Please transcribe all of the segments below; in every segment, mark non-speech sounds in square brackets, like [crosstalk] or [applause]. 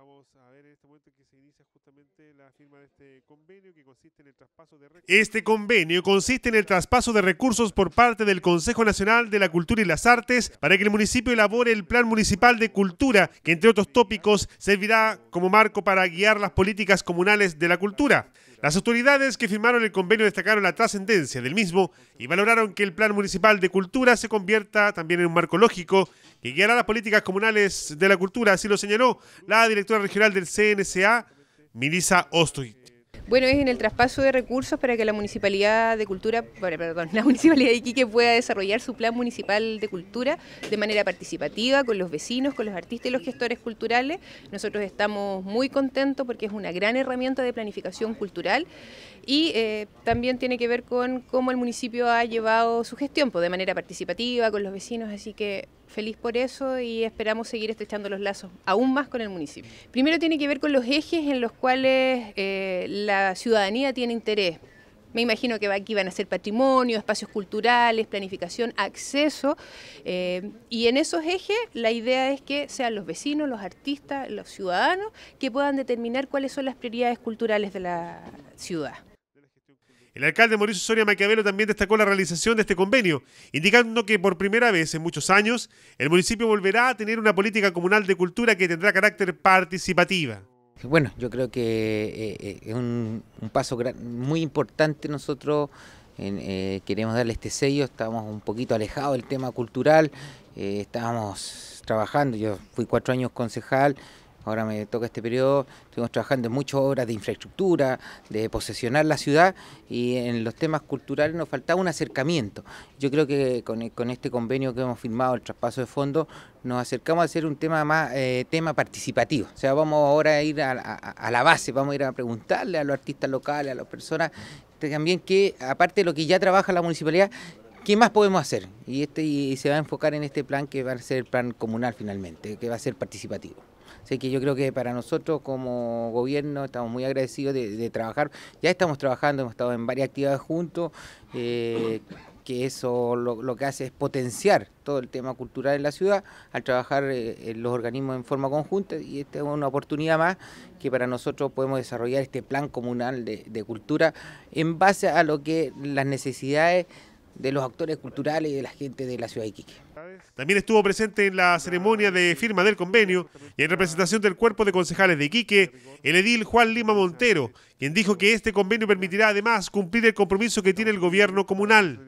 Vamos a ver en este momento que se inicia justamente la firma de este convenio que consiste en el traspaso de recursos. Este convenio consiste en el traspaso de recursos por parte del Consejo Nacional de la Cultura y las Artes para que el municipio elabore el Plan Municipal de Cultura, que entre otros tópicos servirá como marco para guiar las políticas comunales de la cultura. Las autoridades que firmaron el convenio destacaron la trascendencia del mismo y valoraron que el Plan Municipal de Cultura se convierta también en un marco lógico que guiará las políticas comunales de la cultura, así lo señaló la directora regional del CNSA, Milisa Ostoy. Bueno, es en el traspaso de recursos para que la Municipalidad de Cultura, perdón, [laughs] la Municipalidad de Iquique pueda desarrollar su plan municipal de cultura de manera participativa con los vecinos, con los artistas y los gestores culturales. Nosotros estamos muy contentos porque es una gran herramienta de planificación cultural y eh, también tiene que ver con cómo el municipio ha llevado su gestión pues, de manera participativa con los vecinos, así que feliz por eso y esperamos seguir estrechando los lazos aún más con el municipio. Primero tiene que ver con los ejes en los cuales eh, la ciudadanía tiene interés. Me imagino que aquí van a ser patrimonio, espacios culturales, planificación, acceso. Eh, y en esos ejes la idea es que sean los vecinos, los artistas, los ciudadanos que puedan determinar cuáles son las prioridades culturales de la ciudad. El alcalde Mauricio Soria Maquiavelo también destacó la realización de este convenio, indicando que por primera vez en muchos años el municipio volverá a tener una política comunal de cultura que tendrá carácter participativa. Bueno, yo creo que eh, eh, es un, paso muy importante nosotros. Eh, queremos darle este sello, estábamos un poquito alejados del tema cultural, estábamos trabajando, yo fui cuatro años concejal, ahora me toca este periodo, estuvimos trabajando en muchas obras de infraestructura, de posesionar la ciudad y en los temas culturales nos faltaba un acercamiento. Yo creo que con, e, este convenio que hemos firmado, el traspaso de fondos, nos acercamos a hacer un tema más eh, tema participativo. O sea, vamos ahora a ir a la base, vamos a ir a preguntarle a los artistas locales, a las personas también que, aparte de lo que ya trabaja la municipalidad, ¿qué más podemos hacer? Y, este, y se va a enfocar en este plan que va a ser el plan comunal finalmente, que va a ser participativo. Así que yo creo que para nosotros como gobierno estamos muy agradecidos de, trabajar. Ya estamos trabajando, hemos estado en varias actividades juntos, eh, que eso lo, que hace es potenciar todo el tema cultural en la ciudad al trabajar eh, los organismos en forma conjunta y esta es una oportunidad más que para nosotros podemos desarrollar este plan comunal de, de cultura en base a lo que las necesidades de los actores culturales y de la gente de la ciudad de Iquique. También estuvo presente en la ah, ceremonia de firma del convenio y en representación del cuerpo de concejales de Iquique, el edil Juan Lima Montero, quien dijo que este convenio permitirá además cumplir el compromiso que tiene el gobierno comunal.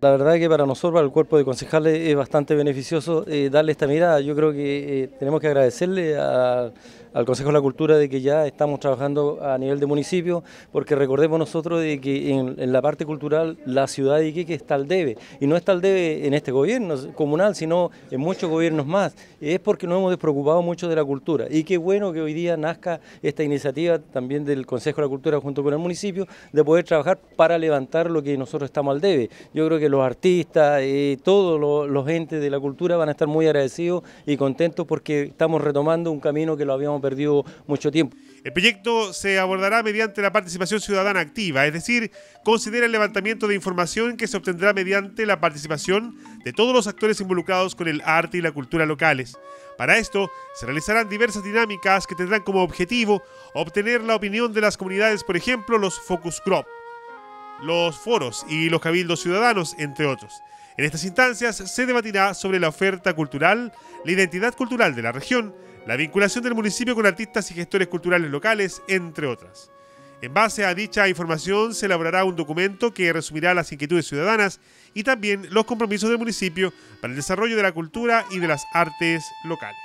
La verdad es que para nosotros, para el cuerpo de concejales, es bastante beneficioso eh, darle esta mirada. Yo creo que eh, tenemos que agradecerle al Consejo de la Cultura de que ya estamos trabajando a nivel de municipio, porque recordemos nosotros de que en la parte cultural la ciudad de Iquique está al debe, y no está al debe en este gobierno, comunal, sino en muchos gobiernos más. Es porque nos hemos despreocupado mucho de la cultura. Y qué bueno que hoy día nazca esta iniciativa también del Consejo de la Cultura junto con el municipio de poder trabajar para levantar lo que nosotros estamos al debe. Yo creo que los artistas, y eh, todos los, los entes de la cultura van a estar muy agradecidos y contentos porque estamos retomando un camino que lo habíamos perdido mucho tiempo. El proyecto se abordará mediante la participación ciudadana activa, es decir, considera el levantamiento de información que se obtendrá mediante la participación de todos los actores involucrados con el arte y la cultura locales. Para esto, se realizarán diversas dinámicas que tendrán como objetivo obtener la opinión de las comunidades, por ejemplo, los focus group, los foros y los cabildos ciudadanos, entre otros. En estas instancias se debatirá sobre la oferta cultural, la identidad cultural de la región, la vinculación del municipio con artistas y gestores culturales locales, entre otras. En base a dicha información se elaborará un documento que resumirá las inquietudes ciudadanas y también los compromisos del municipio para el desarrollo de la cultura y de las artes locales.